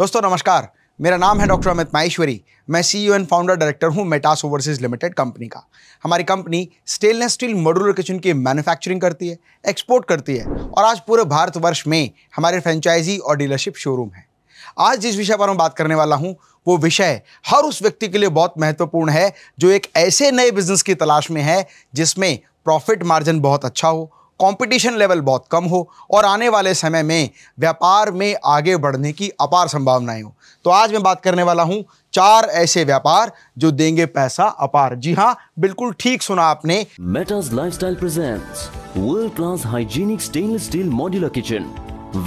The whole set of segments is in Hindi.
दोस्तों नमस्कार मेरा नाम है डॉक्टर अमित माहेश्वरी मैं सीईओ एंड फाउंडर डायरेक्टर हूं मेटास ओवरसीज लिमिटेड कंपनी का हमारी company stainless steel modular kitchen की मैन्युफैक्चरिंग करती है एक्सपोर्ट करती है और आज पूरे भारतवर्ष में हमारे फ्रेंचाइजी और डीलरशिप शोरूम है आज जिस विषय पर मैं बात करने वाला हूँ वो विषय हर उस व्यक्ति के लिए बहुत महत्वपूर्ण है जो एक ऐसे नए बिजनेस की तलाश में है जिसमें प्रॉफिट मार्जिन बहुत अच्छा हो कंपटीशन लेवल बहुत कम हो और आने वाले समय में व्यापार में आगे बढ़ने की अपार संभावनाएं हो तो आज मैं बात करने वाला हूं चार ऐसे व्यापार जो देंगे पैसा अपार जी हां बिल्कुल ठीक सुना आपने Metas lifestyle presents world class hygienic stainless steel modular kitchen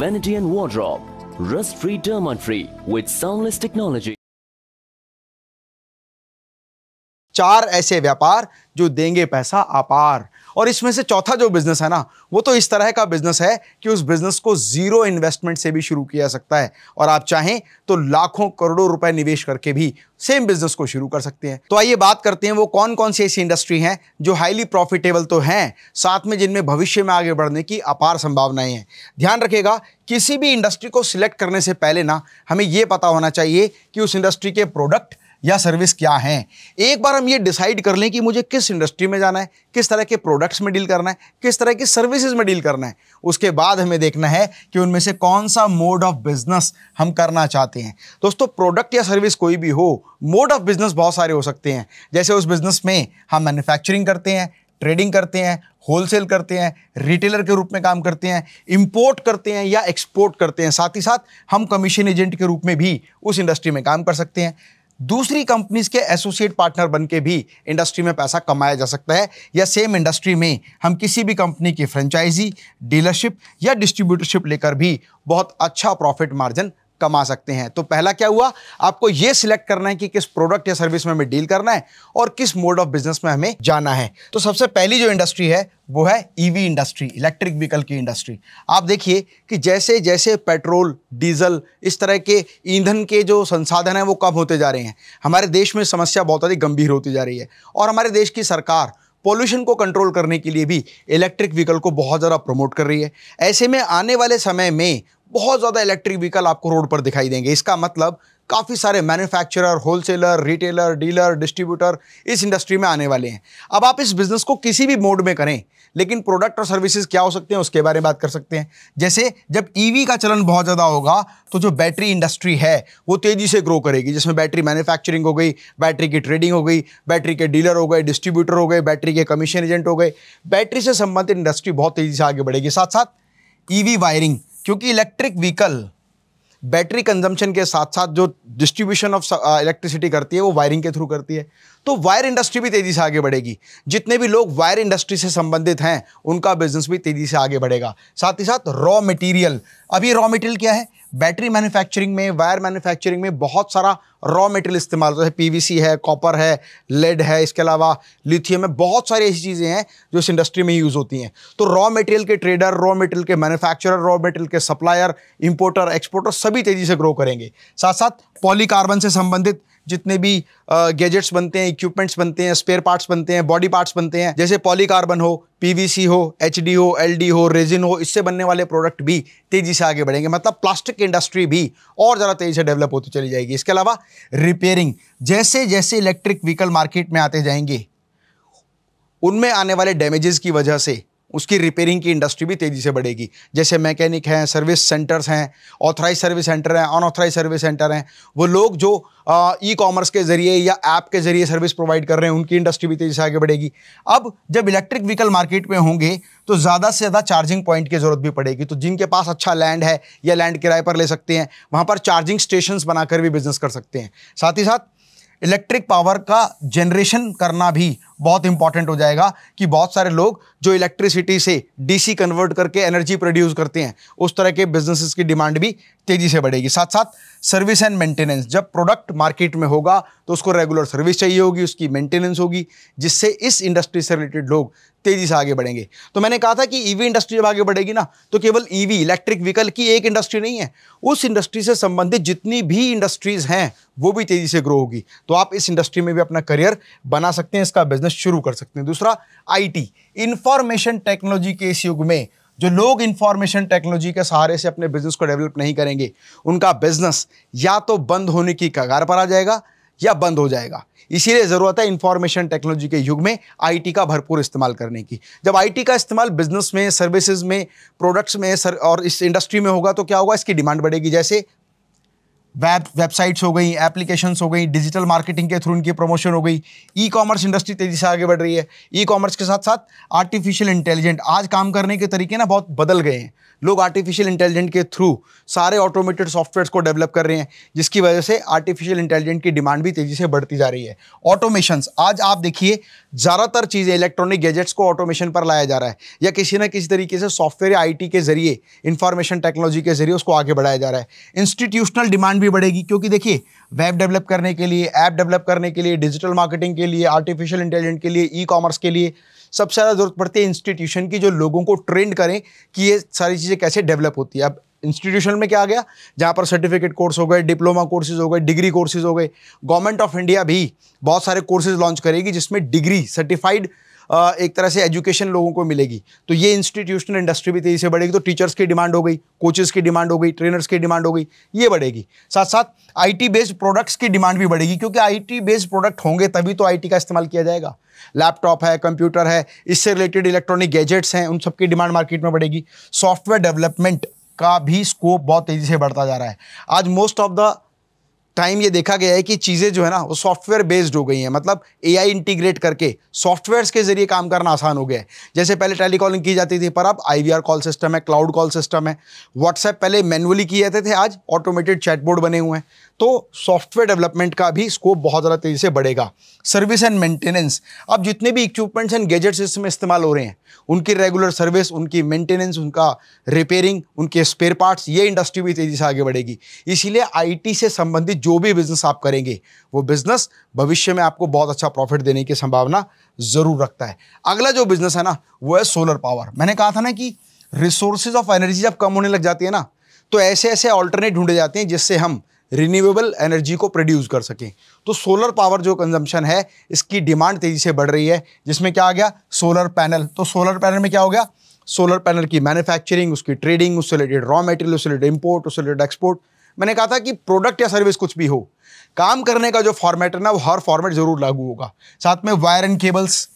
venetian and wardrobe free term free with soundless technology चार ऐसे व्यापार जो देंगे पैसा अपार और इसमें से चौथा जो बिजनेस है ना वो तो इस तरह का बिजनेस है कि उस बिजनेस को जीरो इन्वेस्टमेंट से भी शुरू किया जा सकता है और आप चाहें तो लाखों करोड़ों रुपए निवेश करके भी सेम बिजनेस को शुरू कर सकते हैं तो आइए बात करते हैं वो कौन कौन सी ऐसी इंडस्ट्री हैं जो हाईली प्रॉफिटेबल तो हैं साथ में जिनमें भविष्य में आगे बढ़ने की अपार संभावनाएं हैं ध्यान रखेगा किसी भी इंडस्ट्री को सिलेक्ट करने से पहले ना हमें यह पता होना चाहिए कि उस इंडस्ट्री के प्रोडक्ट या सर्विस क्या हैं एक बार हम ये डिसाइड कर लें कि मुझे किस इंडस्ट्री में जाना है किस तरह के प्रोडक्ट्स में डील करना है किस तरह की सर्विसेज में डील करना है उसके बाद हमें देखना है कि उनमें से कौन सा मोड ऑफ बिजनेस हम करना चाहते हैं दोस्तों प्रोडक्ट या सर्विस कोई भी हो मोड ऑफ बिजनेस बहुत सारे हो सकते हैं जैसे उस बिजनेस में हम मैन्युफैक्चरिंग करते हैं ट्रेडिंग करते हैं होलसेल करते हैं रिटेलर के रूप में काम करते हैं इंपोर्ट करते हैं या एक्सपोर्ट करते हैं साथ ही साथ हम कमीशन एजेंट के रूप में भी उस इंडस्ट्री में काम कर सकते हैं दूसरी कंपनीज के एसोसिएट पार्टनर बन के भी इंडस्ट्री में पैसा कमाया जा सकता है या सेम इंडस्ट्री में हम किसी भी कंपनी की फ्रेंचाइजी डीलरशिप या डिस्ट्रीब्यूटरशिप लेकर भी बहुत अच्छा प्रॉफिट मार्जिन कमा सकते हैं तो पहला क्या हुआ आपको ये सिलेक्ट करना है कि किस प्रोडक्ट या सर्विस में हमें डील करना है और किस मोड ऑफ बिजनेस में हमें जाना है तो सबसे पहली जो इंडस्ट्री है वो है ईवी इंडस्ट्री इलेक्ट्रिक व्हीकल की इंडस्ट्री आप देखिए कि जैसे जैसे पेट्रोल डीजल इस तरह के ईंधन के जो संसाधन हैं वो कम होते जा रहे हैं हमारे देश में समस्या बहुत अधिक गंभीर होती जा रही है और हमारे देश की सरकार पॉल्यूशन को कंट्रोल करने के लिए भी इलेक्ट्रिक व्हीकल को बहुत ज़्यादा प्रमोट कर रही है ऐसे में आने वाले समय में बहुत ज़्यादा इलेक्ट्रिक व्हीकल आपको रोड पर दिखाई देंगे इसका मतलब काफ़ी सारे manufacturer wholesaler retailer dealer distributor इस इंडस्ट्री में आने वाले हैं अब आप इस बिज़नेस को किसी भी मोड में करें लेकिन प्रोडक्ट और सर्विसेज क्या हो सकते हैं उसके बारे में बात कर सकते हैं जैसे जब ईवी e का चलन बहुत ज़्यादा होगा तो जो बैटरी इंडस्ट्री है वो तेज़ी से ग्रो करेगी जिसमें बैटरी मैन्युफैक्चरिंग हो गई बैटरी की ट्रेडिंग हो गई बैटरी के डीलर हो गए डिस्ट्रीब्यूटर हो गए बैटरी के कमीशन एजेंट हो गए बैटरी से संबंधित इंडस्ट्री बहुत तेज़ी से आगे बढ़ेगी साथ साथ ईवी वायरिंग क्योंकि इलेक्ट्रिक व्हीकल बैटरी कंजम्पशन के साथ साथ जो डिस्ट्रीब्यूशन ऑफ इलेक्ट्रिसिटी करती है वो वायरिंग के थ्रू करती है तो वायर इंडस्ट्री भी तेज़ी से आगे बढ़ेगी जितने भी लोग वायर इंडस्ट्री से संबंधित हैं उनका बिजनेस भी तेज़ी से आगे बढ़ेगा साथ ही साथ रॉ मटेरियल अब ये रॉ मटेरियल क्या है बैटरी मैन्युफैक्चरिंग में वायर मैन्युफैक्चरिंग में बहुत सारा रॉ मटेरियल इस्तेमाल होता है पीवीसी है कॉपर है लेड है इसके अलावा लिथियम है बहुत सारी ऐसी चीज़ें हैं जो इस इंडस्ट्री में यूज़ होती हैं तो रॉ मटेरियल के ट्रेडर रॉ मटेरियल के मैन्युफैक्चरर रॉ मटेरियल के सप्लायर इंपोर्टर एक्सपोर्टर सभी तेज़ी से ग्रो करेंगे साथ साथ पॉलीकार्बन से संबंधित जितने भी गैजेट्स बनते हैं इक्विपमेंट्स बनते हैं स्पेयर पार्ट्स बनते हैं बॉडी पार्ट्स बनते हैं जैसे पॉलीकार्बन हो पीवीसी हो एचडी हो एलडी हो रेजिन हो इससे बनने वाले प्रोडक्ट भी तेज़ी से आगे बढ़ेंगे मतलब प्लास्टिक इंडस्ट्री भी और ज़्यादा तेज़ी से डेवलप होती चली जाएगी इसके अलावा रिपेयरिंग जैसे जैसे इलेक्ट्रिक व्हीकल मार्केट में आते जाएंगे उनमें आने वाले डैमेजेस की वजह से उसकी रिपेयरिंग की इंडस्ट्री भी तेज़ी से बढ़ेगी जैसे मैकेनिक हैं सर्विस सेंटर्स हैं ऑथराइज सर्विस सेंटर हैं अनऑथराइज सर्विस सेंटर हैं वो लोग जो ई कॉमर्स के ज़रिए या ऐप के ज़रिए सर्विस प्रोवाइड कर रहे हैं उनकी इंडस्ट्री भी तेज़ी से आगे बढ़ेगी अब जब इलेक्ट्रिक व्हीकल मार्केट में होंगे तो ज़्यादा से ज़्यादा चार्जिंग पॉइंट की ज़रूरत भी पड़ेगी तो जिनके पास अच्छा लैंड है या लैंड किराए पर ले सकते हैं वहाँ पर चार्जिंग स्टेशन बनाकर भी बिजनेस कर सकते हैं साथ ही साथ इलेक्ट्रिक पावर का जनरेशन करना भी बहुत इंपॉर्टेंट हो जाएगा कि बहुत सारे लोग जो इलेक्ट्रिसिटी से डीसी कन्वर्ट करके एनर्जी प्रोड्यूस करते हैं उस तरह के बिजनेसेस की डिमांड भी तेज़ी से बढ़ेगी साथ साथ सर्विस एंड मेंटेनेंस जब प्रोडक्ट मार्केट में होगा तो उसको रेगुलर सर्विस चाहिए होगी उसकी मेंटेनेंस होगी जिससे इस इंडस्ट्री से रिलेटेड लोग तेज़ी से आगे बढ़ेंगे तो मैंने कहा था कि ईवी e इंडस्ट्री जब आगे बढ़ेगी ना तो केवल ईवी इलेक्ट्रिक व्हीकल की एक इंडस्ट्री नहीं है उस इंडस्ट्री से संबंधित जितनी भी इंडस्ट्रीज़ हैं वो भी तेज़ी से ग्रो होगी तो आप इस इंडस्ट्री में भी अपना करियर बना सकते हैं इसका बिजनेस बिजनेस शुरू कर सकते हैं दूसरा आईटी इंफॉर्मेशन टेक्नोलॉजी के इस युग में जो लोग इंफॉर्मेशन टेक्नोलॉजी के सहारे से अपने बिजनेस को डेवलप नहीं करेंगे उनका बिजनेस या तो बंद होने की कगार पर आ जाएगा या बंद हो जाएगा इसीलिए ज़रूरत है इंफॉर्मेशन टेक्नोलॉजी के युग में आईटी का भरपूर इस्तेमाल करने की जब आईटी का इस्तेमाल बिजनेस में सर्विसेज में प्रोडक्ट्स में सर और इस इंडस्ट्री में होगा तो क्या होगा इसकी डिमांड बढ़ेगी जैसे वेब वेबसाइट्स हो गई एप्लीकेशंस हो गई डिजिटल मार्केटिंग के थ्रू इनकी प्रमोशन हो गई ई कॉमर्स इंडस्ट्री तेज़ी से आगे बढ़ रही है ई कॉमर्स के साथ साथ आर्टिफिशियल इंटेलिजेंट आज काम करने के तरीके ना बहुत बदल गए हैं लोग आर्टिफिशियल इंटेलिजेंट के थ्रू सारे ऑटोमेटेड सॉफ्टवेयर्स को डेवलप कर रहे हैं जिसकी वजह से आर्टिफिशियल इंटेलिजेंट की डिमांड भी तेज़ी से बढ़ती जा रही है ऑटोमेशंस आज आप देखिए ज़्यादातर चीज़ें इलेक्ट्रॉनिक गैजेट्स को ऑटोमेशन पर लाया जा रहा है या किसी न किसी तरीके से सॉफ्टवेयर या आईटी के ज़रिए इंफॉर्मेशन टेक्नोलॉजी के ज़रिए उसको आगे बढ़ाया जा रहा है इंस्टीट्यूशनल डिमांड भी बढ़ेगी क्योंकि देखिए वेब डेवलप करने के लिए ऐप डेवलप करने के लिए डिजिटल मार्केटिंग के लिए आर्टिफिशियल इंटेलिजेंट के लिए ई कॉमर्स के लिए सबसे ज़्यादा ज़रूरत पड़ती है इंस्टीट्यूशन की जो लोगों को ट्रेंड करें कि ये सारी चीज़ें कैसे डेवलप होती है अब इंस्टीट्यूशन में क्या आ गया जहाँ पर सर्टिफिकेट कोर्स हो गए डिप्लोमा कोर्सेज हो गए डिग्री कोर्सेज हो गए गवर्नमेंट ऑफ इंडिया भी बहुत सारे कोर्सेज लॉन्च करेगी जिसमें डिग्री सर्टिफाइड एक तरह से एजुकेशन लोगों को मिलेगी तो ये इंस्टीट्यूशनल इंडस्ट्री भी तेज़ी से बढ़ेगी तो टीचर्स की डिमांड हो गई कोचेज़ की डिमांड हो गई ट्रेनर्स की डिमांड हो गई ये बढ़ेगी साथ साथ आई बेस्ड प्रोडक्ट्स की डिमांड भी बढ़ेगी क्योंकि आई बेस्ड प्रोडक्ट होंगे तभी तो आई का इस्तेमाल किया जाएगा लैपटॉप है कंप्यूटर है इससे रिलेटेड इलेक्ट्रॉनिक गैजेट्स हैं उन सबकी डिमांड मार्केट में बढ़ेगी सॉफ्टवेयर डेवलपमेंट का भी स्कोप बहुत तेज़ी से बढ़ता जा रहा है आज मोस्ट ऑफ द टाइम ये देखा गया है कि चीज़ें जो है ना वो सॉफ्टवेयर बेस्ड हो गई हैं मतलब एआई इंटीग्रेट करके सॉफ्टवेयर्स के जरिए काम करना आसान हो गया है जैसे पहले टेलीकॉलिंग की जाती थी पर अब आईवीआर कॉल सिस्टम है क्लाउड कॉल सिस्टम है व्हाट्सएप पहले मैनुअली किए जाते थे आज ऑटोमेटेड चैटबोर्ड बने हुए हैं तो सॉफ्टवेयर डेवलपमेंट का भी स्कोप बहुत ज़्यादा तेज़ी से बढ़ेगा सर्विस एंड मेंटेनेंस अब जितने भी इक्विपमेंट्स एंड गैजेट्स इसमें इस्तेमाल हो रहे हैं उनकी रेगुलर सर्विस उनकी मेंटेनेंस उनका रिपेयरिंग उनके स्पेयर पार्ट्स ये इंडस्ट्री भी तेज़ी से आगे बढ़ेगी इसीलिए आईटी से संबंधित जो भी बिज़नेस आप करेंगे वो बिज़नेस भविष्य में आपको बहुत अच्छा प्रॉफिट देने की संभावना ज़रूर रखता है अगला जो बिज़नेस है ना वो है सोलर पावर मैंने कहा था ना कि रिसोर्सेज ऑफ एनर्जी जब कम होने लग जाती है ना तो ऐसे ऐसे ऑल्टरनेट ढूंढे जाते हैं जिससे हम रिन्यूएबल एनर्जी को प्रोड्यूस कर सकें तो सोलर पावर जो कंजम्पशन है इसकी डिमांड तेज़ी से बढ़ रही है जिसमें क्या आ गया सोलर पैनल तो सोलर पैनल में क्या हो गया सोलर पैनल की मैन्युफैक्चरिंग उसकी ट्रेडिंग उससे रिलेटेड रॉ मटेरियल उससे रिलेटेड इम्पोर्ट उससे रिलेटेड एक्सपोर्ट मैंने कहा था कि प्रोडक्ट या सर्विस कुछ भी हो काम करने का जो फॉर्मेट है ना वो हर फॉर्मेट ज़रूर लागू होगा साथ में वायर एंड केबल्स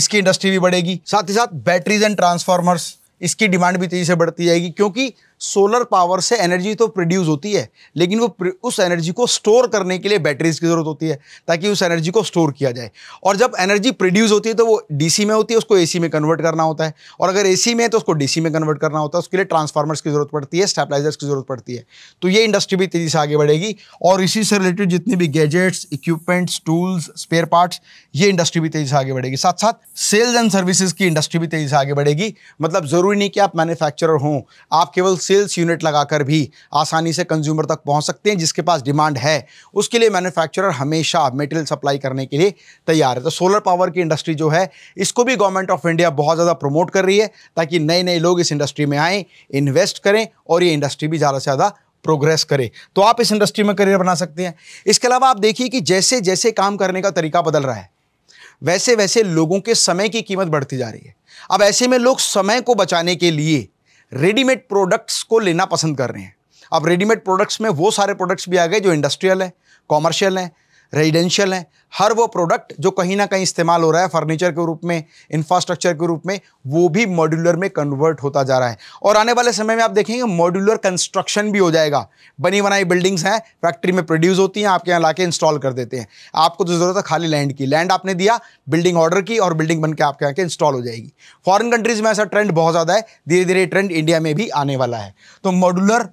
इसकी इंडस्ट्री भी बढ़ेगी साथ ही साथ बैटरीज एंड ट्रांसफार्मर्स इसकी डिमांड भी तेज़ी से बढ़ती जाएगी क्योंकि सोलर पावर से एनर्जी तो प्रोड्यूस होती है लेकिन वो उस एनर्जी को स्टोर करने के लिए बैटरीज की ज़रूरत होती है ताकि उस एनर्जी को स्टोर किया जाए और जब एनर्जी प्रोड्यूस होती है तो वो डीसी में होती है उसको एसी में कन्वर्ट करना होता है और अगर एसी में है तो उसको डीसी में कन्वर्ट करना होता है उसके लिए ट्रांसफार्मर्स की ज़रूरत पड़ती है स्टेपलाइजर्स की ज़रूरत पड़ती है तो ये इंडस्ट्री भी तेज़ी से आगे बढ़ेगी और इसी से रिलेटेड जितने भी gadgets equipments tools spare parts ये इंडस्ट्री भी तेज़ी से आगे बढ़ेगी साथ साथ सेल्स एंड सर्विसेज की इंडस्ट्री भी तेज़ी से आगे बढ़ेगी मतलब ज़रूरी नहीं कि आप मैन्युफैक्चरर हों आप केवल सेल्स यूनिट लगाकर भी आसानी से कंज्यूमर तक पहुंच सकते हैं जिसके पास डिमांड है उसके लिए मैन्युफैक्चरर हमेशा मेटेरियल सप्लाई करने के लिए तैयार है तो सोलर पावर की इंडस्ट्री जो है इसको भी गवर्नमेंट ऑफ इंडिया बहुत ज़्यादा प्रमोट कर रही है ताकि नए नए लोग इस इंडस्ट्री में आएँ इन्वेस्ट करें और ये इंडस्ट्री भी ज़्यादा से ज़्यादा प्रोग्रेस करे तो आप इस इंडस्ट्री में करियर बना सकते हैं इसके अलावा आप देखिए कि जैसे जैसे काम करने का तरीका बदल रहा है वैसे वैसे लोगों के समय की कीमत बढ़ती जा रही है अब ऐसे में लोग समय को बचाने के लिए रेडीमेड प्रोडक्ट्स को लेना पसंद कर रहे हैं अब रेडीमेड प्रोडक्ट्स में वो सारे प्रोडक्ट्स भी आ गए जो इंडस्ट्रियल हैं कॉमर्शियल हैं रेजिडेंशियल हैं हर वो प्रोडक्ट जो कहीं ना कहीं इस्तेमाल हो रहा है फर्नीचर के रूप में इंफ्रास्ट्रक्चर के रूप में वो भी मॉड्यूलर में कन्वर्ट होता जा रहा है और आने वाले समय में आप देखेंगे मॉड्यूलर कंस्ट्रक्शन भी हो जाएगा बनी बनाई बिल्डिंग्स हैं फैक्ट्री में प्रोड्यूस होती हैं आपके यहाँ ला इंस्टॉल कर देते हैं आपको तो ज़रूरत है खाली लैंड की लैंड आपने दिया बिल्डिंग ऑर्डर की और बिल्डिंग बन के आपके यहाँ के इंस्टॉल हो जाएगी फॉरन कंट्रीज़ में ऐसा ट्रेंड बहुत ज़्यादा है धीरे धीरे ट्रेंड इंडिया में भी आने वाला है तो मॉड्यूलर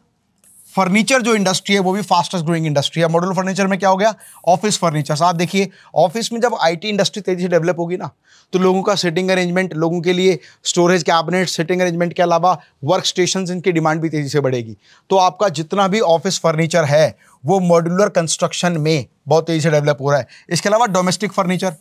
फर्नीचर जो इंडस्ट्री है वो भी फास्टेस्ट ग्रोइंग इंडस्ट्री है मॉडल फर्नीचर में क्या हो गया ऑफिस फर्नीचर आप देखिए ऑफिस में जब आईटी इंडस्ट्री तेजी से डेवलप होगी ना तो लोगों का सिटिंग अरेंजमेंट लोगों के लिए स्टोरेज कैबिनेट सिटिंग अरेंजमेंट के अलावा वर्क स्टेशन इनकी डिमांड भी तेजी से बढ़ेगी तो आपका जितना भी ऑफिस फर्नीचर है वो मॉड्यूलर कंस्ट्रक्शन में बहुत तेजी से डेवलप हो रहा है इसके अलावा डोमेस्टिक फर्नीचर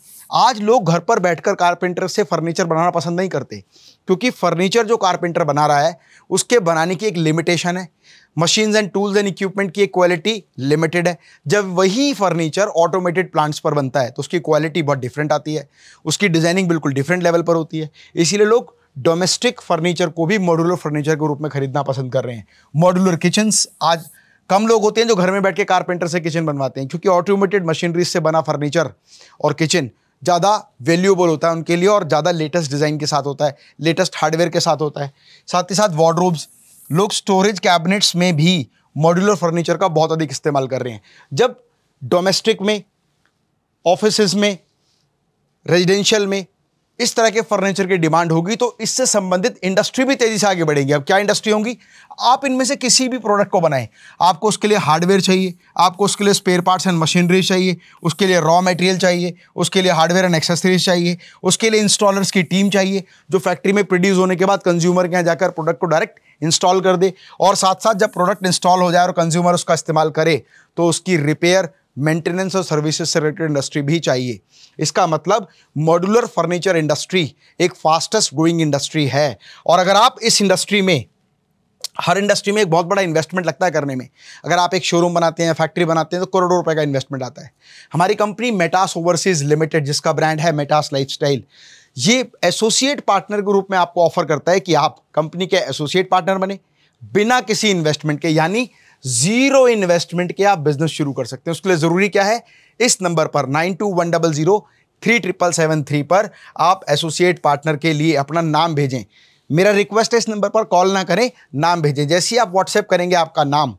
आज लोग घर पर बैठकर कारपेंटर से फर्नीचर बनाना पसंद नहीं करते क्योंकि फर्नीचर जो कारपेंटर बना रहा है उसके बनाने की एक लिमिटेशन है machines and tools and equipment की एक क्वालिटी लिमिटेड है जब वही फर्नीचर ऑटोमेटेड प्लांट्स पर बनता है तो उसकी क्वालिटी बहुत डिफरेंट आती है उसकी डिज़ाइनिंग बिल्कुल डिफरेंट लेवल पर होती है इसीलिए लोग डोमेस्टिक फर्नीचर को भी मॉड्यूलर फर्नीचर के रूप में खरीदना पसंद कर रहे हैं मॉड्यूलर किचन्स आज कम लोग होते हैं जो घर में बैठ के कारपेंटर से किचन बनवाते हैं क्योंकि ऑटोमेटेड मशीनरी से बना फर्नीचर और किचन ज़्यादा वैल्यूएबल होता है उनके लिए और ज़्यादा लेटेस्ट डिज़ाइन के साथ होता है लेटेस्ट हार्डवेयर के साथ होता है साथ ही साथ वार्ड्रोब्स लोग स्टोरेज कैबिनेट्स में भी मॉड्यूलर फर्नीचर का बहुत अधिक इस्तेमाल कर रहे हैं जब डोमेस्टिक में ऑफिस में रेजिडेंशियल में इस तरह के फर्नीचर की डिमांड होगी तो इससे संबंधित इंडस्ट्री भी तेजी से आगे बढ़ेगी अब क्या इंडस्ट्री होंगी आप इनमें से किसी भी प्रोडक्ट को बनाएं आपको उसके लिए हार्डवेयर चाहिए आपको उसके लिए स्पेयर पार्ट्स एंड मशीनरी चाहिए उसके लिए रॉ मटेरियल चाहिए उसके लिए हार्डवेयर एंड एक्सेसरीज चाहिए उसके लिए इंस्टॉलर्स की टीम चाहिए जो फैक्ट्री में प्रोड्यूस होने के बाद कंज्यूमर के यहाँ जाकर प्रोडक्ट को डायरेक्ट इंस्टॉल कर दे और साथ साथ जब प्रोडक्ट इंस्टॉल हो जाए और कंज्यूमर उसका इस्तेमाल करे तो उसकी रिपेयर मेंटेनेंस और सर्विसेज से रिलेटेड इंडस्ट्री भी चाहिए इसका मतलब मॉड्यूलर फर्नीचर इंडस्ट्री एक फास्टेस्ट ग्रोइंग इंडस्ट्री है और अगर आप इस इंडस्ट्री में हर इंडस्ट्री में एक बहुत बड़ा इन्वेस्टमेंट लगता है करने में अगर आप एक शोरूम बनाते हैं फैक्ट्री बनाते हैं तो करोड़ों रुपए का इन्वेस्टमेंट आता है हमारी कंपनी मेटास ओवरसीज लिमिटेड जिसका ब्रांड है मेटास लाइफस्टाइल ये एसोसिएट पार्टनर के रूप में आपको ऑफर करता है कि आप कंपनी के एसोसिएट पार्टनर बने बिना किसी इन्वेस्टमेंट के यानी जीरो इन्वेस्टमेंट के आप बिजनेस शुरू कर सकते हैं उसके लिए ज़रूरी क्या है इस नंबर पर nine two one double zero three triple seven three पर आप एसोसिएट पार्टनर के लिए अपना नाम भेजें मेरा रिक्वेस्ट है इस नंबर पर कॉल ना करें नाम भेजें जैसे ही आप व्हाट्सएप करेंगे आपका नाम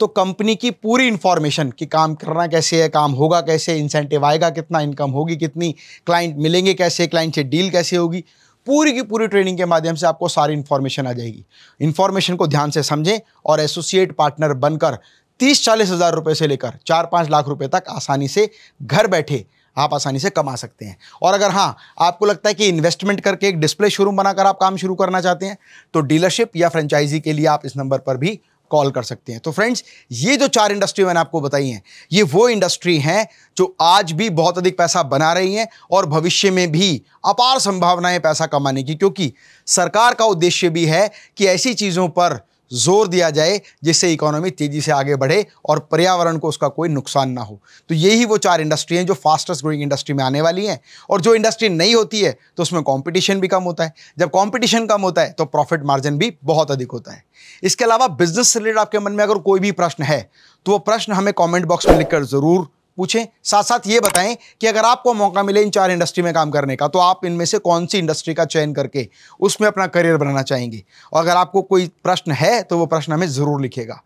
तो कंपनी की पूरी इन्फॉर्मेशन कि काम करना कैसे है काम होगा कैसे इंसेंटिव आएगा कितना इनकम होगी कितनी क्लाइंट मिलेंगे कैसे क्लाइंट से डील कैसे होगी पूरी की पूरी ट्रेनिंग के माध्यम से आपको सारी इन्फॉर्मेशन आ जाएगी इन्फॉर्मेशन को ध्यान से समझें और एसोसिएट पार्टनर बनकर तीस चालीस हज़ार रुपये से लेकर चार पाँच लाख रुपये तक आसानी से घर बैठे आप आसानी से कमा सकते हैं और अगर हाँ आपको लगता है कि इन्वेस्टमेंट करके एक डिस्प्ले शोरूम बनाकर आप काम शुरू करना चाहते हैं तो डीलरशिप या फ्रेंचाइजी के लिए आप इस नंबर पर भी कॉल कर सकते हैं तो फ्रेंड्स ये जो चार इंडस्ट्री मैंने आपको बताई हैं ये वो इंडस्ट्री हैं जो आज भी बहुत अधिक पैसा बना रही हैं और भविष्य में भी अपार संभावनाएं पैसा कमाने की क्योंकि सरकार का उद्देश्य भी है कि ऐसी चीज़ों पर जोर दिया जाए जिससे इकोनॉमी तेज़ी से आगे बढ़े और पर्यावरण को उसका कोई नुकसान ना हो तो यही वो चार इंडस्ट्री हैं जो फास्टेस्ट ग्रोइंग इंडस्ट्री में आने वाली हैं और जो इंडस्ट्री नहीं होती है तो उसमें कॉम्पिटिशन भी कम होता है जब कॉम्पिटिशन कम होता है तो प्रॉफिट मार्जिन भी बहुत अधिक होता है इसके अलावा बिजनेस रिलेटेड आपके मन में अगर कोई भी प्रश्न है तो वो प्रश्न हमें कॉमेंट बॉक्स में लिखकर ज़रूर पूछें साथ साथ ये बताएं कि अगर आपको मौका मिले इन चार इंडस्ट्री में काम करने का तो आप इनमें से कौन सी इंडस्ट्री का चयन करके उसमें अपना करियर बनाना चाहेंगे और अगर आपको कोई प्रश्न है तो वो प्रश्न हमें ज़रूर लिखेगा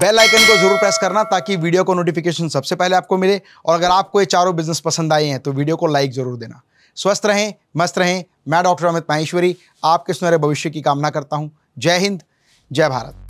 बेल आइकन को जरूर प्रेस करना ताकि वीडियो को नोटिफिकेशन सबसे पहले आपको मिले और अगर आपको ये चारों बिजनेस पसंद आए हैं तो वीडियो को लाइक जरूर देना स्वस्थ रहें मस्त रहें मैं डॉक्टर अमित माहेश्वरी आपके सुनहरे भविष्य की कामना करता हूँ जय हिंद जय भारत